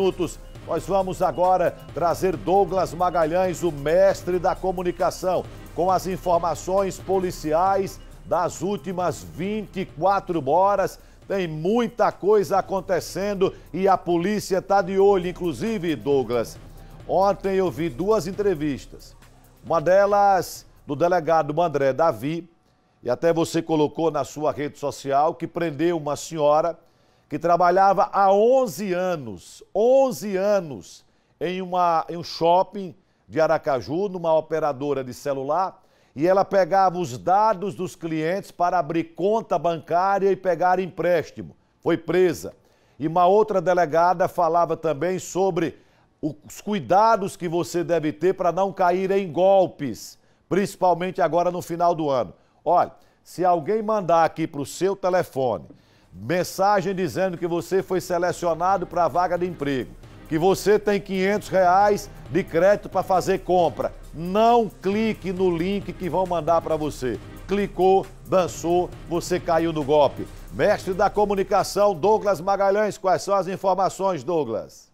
minutos. Nós vamos agora trazer Douglas Magalhães, o mestre da comunicação, com as informações policiais das últimas 24 horas. Tem muita coisa acontecendo e a polícia está de olho. Inclusive, Douglas, ontem eu vi duas entrevistas. Uma delas do delegado André Davi, e até você colocou na sua rede social que prendeu uma senhora que trabalhava há 11 anos, 11 anos, em, uma, em um shopping de Aracaju, numa operadora de celular, e ela pegava os dados dos clientes para abrir conta bancária e pegar empréstimo. Foi presa. E uma outra delegada falava também sobre os cuidados que você deve ter para não cair em golpes, principalmente agora no final do ano. Olha, se alguém mandar aqui para o seu telefone mensagem dizendo que você foi selecionado para a vaga de emprego, que você tem 500 reais de crédito para fazer compra. Não clique no link que vão mandar para você. Clicou, dançou, você caiu no golpe. Mestre da comunicação, Douglas Magalhães, quais são as informações, Douglas?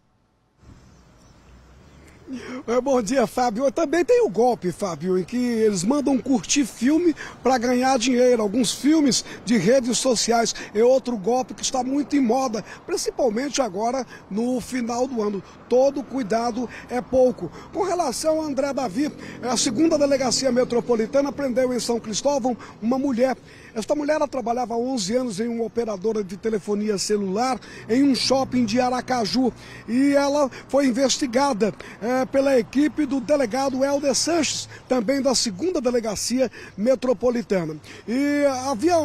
É, bom dia, Fábio. Também tem o golpe, Fábio, em que eles mandam curtir filme para ganhar dinheiro. Alguns filmes de redes sociais é outro golpe que está muito em moda, principalmente agora no final do ano. Todo cuidado é pouco. Com relação a André Davi, a segunda delegacia metropolitana prendeu em São Cristóvão uma mulher. Esta mulher ela trabalhava há 11 anos em uma operadora de telefonia celular em um shopping de Aracaju e ela foi investigada. É, pela equipe do delegado Helder Sanches, também da segunda delegacia metropolitana. E havia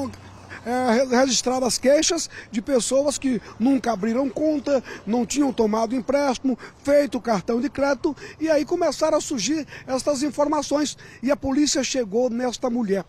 é, as queixas de pessoas que nunca abriram conta, não tinham tomado empréstimo, feito cartão de crédito e aí começaram a surgir estas informações e a polícia chegou nesta mulher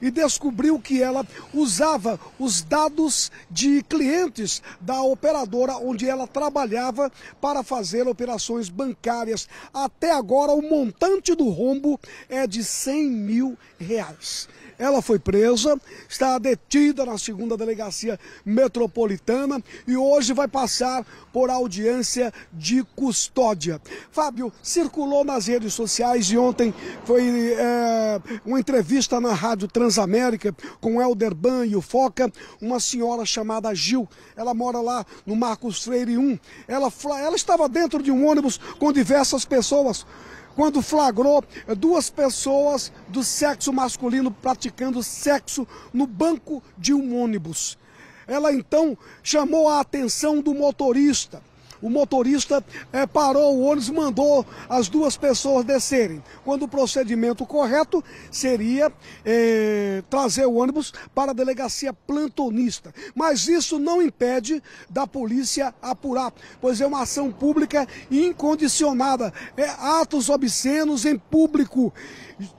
e descobriu que ela usava os dados de clientes da operadora onde ela trabalhava para fazer operações bancárias. Até agora, o montante do rombo é de 100 mil reais. Ela foi presa, está detida na segunda delegacia metropolitana e hoje vai passar por audiência de custódia. Fábio, circulou nas redes sociais e ontem foi é, uma entrevista na Rádio Transamérica com o Helder Ban e o Foca, uma senhora chamada Gil. Ela mora lá no Marcos Freire 1. Ela, ela estava dentro de um ônibus com diversas pessoas quando flagrou duas pessoas do sexo masculino praticando sexo no banco de um ônibus. Ela então chamou a atenção do motorista o motorista é, parou o ônibus, e mandou as duas pessoas descerem. Quando o procedimento correto seria é, trazer o ônibus para a delegacia plantonista. Mas isso não impede da polícia apurar, pois é uma ação pública incondicionada. É atos obscenos em público.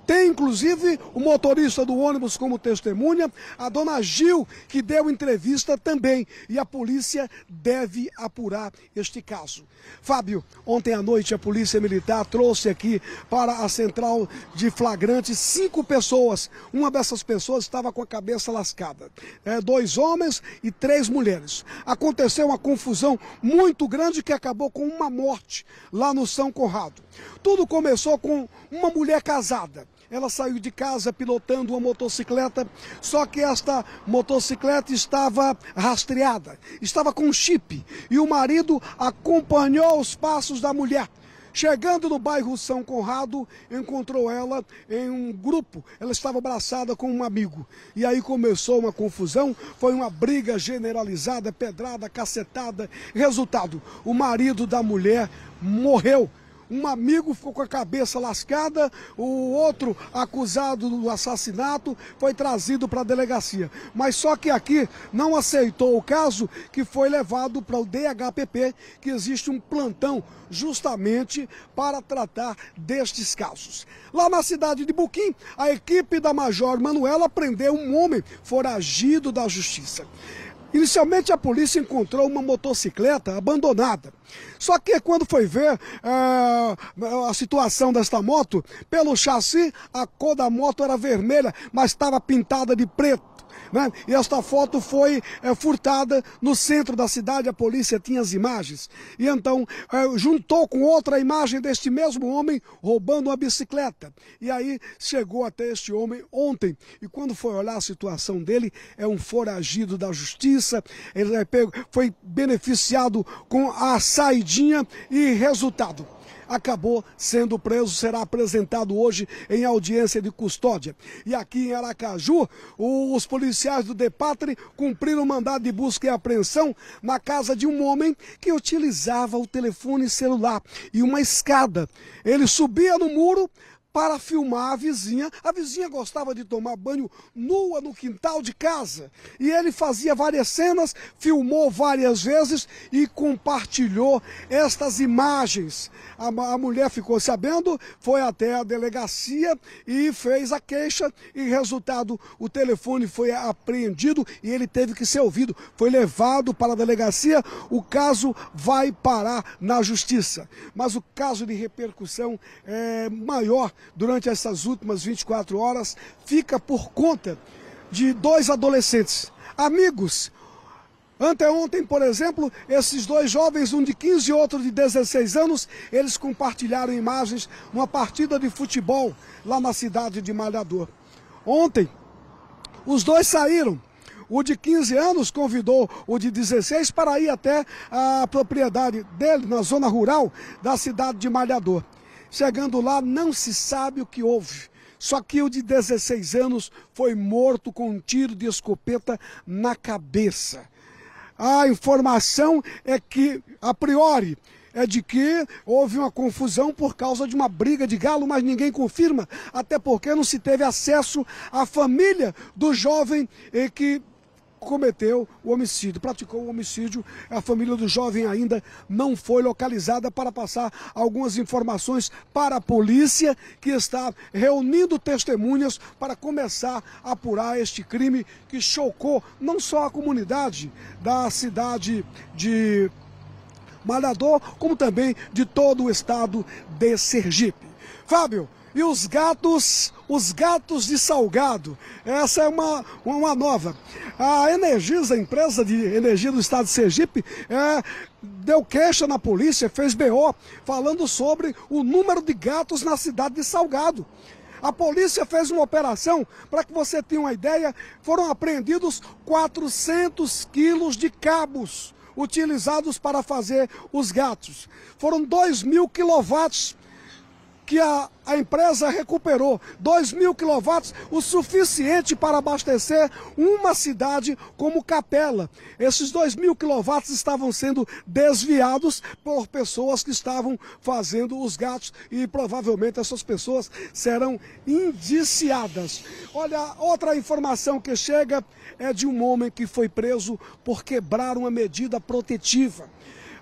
Tem inclusive o motorista do ônibus como testemunha, a dona Gil, que deu entrevista também. E a polícia deve apurar este este caso. Fábio, ontem à noite a Polícia Militar trouxe aqui para a central de flagrante cinco pessoas. Uma dessas pessoas estava com a cabeça lascada. É, dois homens e três mulheres. Aconteceu uma confusão muito grande que acabou com uma morte lá no São Conrado. Tudo começou com uma mulher casada ela saiu de casa pilotando uma motocicleta, só que esta motocicleta estava rastreada, estava com chip e o marido acompanhou os passos da mulher. Chegando no bairro São Conrado, encontrou ela em um grupo. Ela estava abraçada com um amigo. E aí começou uma confusão, foi uma briga generalizada, pedrada, cacetada. Resultado: o marido da mulher morreu um amigo ficou com a cabeça lascada, o outro acusado do assassinato foi trazido para a delegacia. Mas só que aqui não aceitou o caso que foi levado para o DHPP, que existe um plantão justamente para tratar destes casos. Lá na cidade de Buquim, a equipe da Major Manuela prendeu um homem foragido da justiça. Inicialmente a polícia encontrou uma motocicleta abandonada. Só que quando foi ver é, a situação desta moto, pelo chassi, a cor da moto era vermelha, mas estava pintada de preto. Né? E esta foto foi é, furtada no centro da cidade, a polícia tinha as imagens. E então é, juntou com outra imagem deste mesmo homem roubando uma bicicleta. E aí chegou até este homem ontem. E quando foi olhar a situação dele, é um foragido da justiça, ele eh, foi beneficiado com a saidinha e resultado acabou sendo preso, será apresentado hoje em audiência de custódia. E aqui em Aracaju, os policiais do Depatre cumpriram o mandado de busca e apreensão na casa de um homem que utilizava o telefone celular e uma escada. Ele subia no muro, para filmar a vizinha. A vizinha gostava de tomar banho nua no quintal de casa. E ele fazia várias cenas, filmou várias vezes e compartilhou estas imagens. A, a mulher ficou sabendo, foi até a delegacia e fez a queixa. E resultado, o telefone foi apreendido e ele teve que ser ouvido. Foi levado para a delegacia. O caso vai parar na justiça. Mas o caso de repercussão é maior durante essas últimas 24 horas fica por conta de dois adolescentes, amigos. Anteontem, por exemplo, esses dois jovens, um de 15 e outro de 16 anos, eles compartilharam imagens uma partida de futebol lá na cidade de Malhador. Ontem, os dois saíram o de 15 anos convidou o de 16 para ir até a propriedade dele, na zona rural da cidade de Malhador. Chegando lá, não se sabe o que houve. Só que o de 16 anos foi morto com um tiro de escopeta na cabeça. A informação é que, a priori, é de que houve uma confusão por causa de uma briga de galo, mas ninguém confirma, até porque não se teve acesso à família do jovem eh, que cometeu o homicídio, praticou o homicídio. A família do jovem ainda não foi localizada para passar algumas informações para a polícia que está reunindo testemunhas para começar a apurar este crime que chocou não só a comunidade da cidade de Malhador, como também de todo o estado de Sergipe. Fábio, e os gatos, os gatos de salgado. Essa é uma, uma nova. A Energisa, a empresa de energia do estado de Sergipe, é, deu queixa na polícia, fez BO, falando sobre o número de gatos na cidade de Salgado. A polícia fez uma operação, para que você tenha uma ideia, foram apreendidos 400 quilos de cabos utilizados para fazer os gatos. Foram 2 mil quilowatts que a, a empresa recuperou 2 mil quilowatts, o suficiente para abastecer uma cidade como Capela. Esses 2 mil quilowatts estavam sendo desviados por pessoas que estavam fazendo os gatos e provavelmente essas pessoas serão indiciadas. Olha, outra informação que chega é de um homem que foi preso por quebrar uma medida protetiva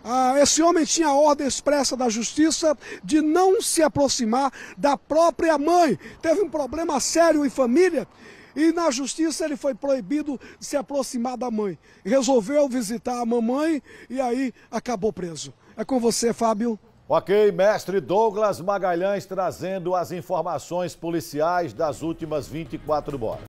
ah, esse homem tinha a ordem expressa da justiça de não se aproximar da própria mãe. Teve um problema sério em família e na justiça ele foi proibido de se aproximar da mãe. Resolveu visitar a mamãe e aí acabou preso. É com você, Fábio. Ok, mestre Douglas Magalhães trazendo as informações policiais das últimas 24 horas.